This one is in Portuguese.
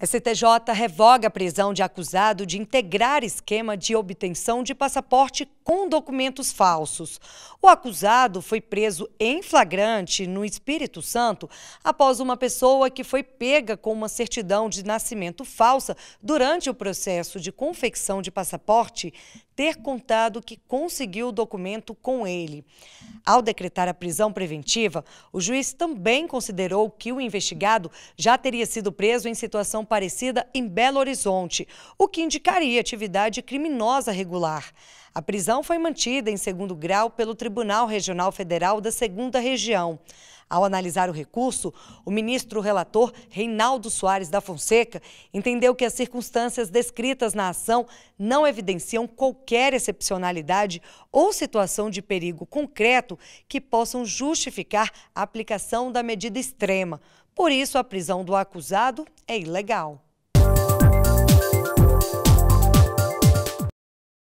STJ revoga a prisão de acusado de integrar esquema de obtenção de passaporte com documentos falsos. O acusado foi preso em flagrante no Espírito Santo após uma pessoa que foi pega com uma certidão de nascimento falsa durante o processo de confecção de passaporte ter contado que conseguiu o documento com ele. Ao decretar a prisão preventiva, o juiz também considerou que o investigado já teria sido preso em situação Aparecida, em Belo Horizonte, o que indicaria atividade criminosa regular. A prisão foi mantida em segundo grau pelo Tribunal Regional Federal da 2 Região. Ao analisar o recurso, o ministro relator Reinaldo Soares da Fonseca entendeu que as circunstâncias descritas na ação não evidenciam qualquer excepcionalidade ou situação de perigo concreto que possam justificar a aplicação da medida extrema. Por isso, a prisão do acusado é ilegal.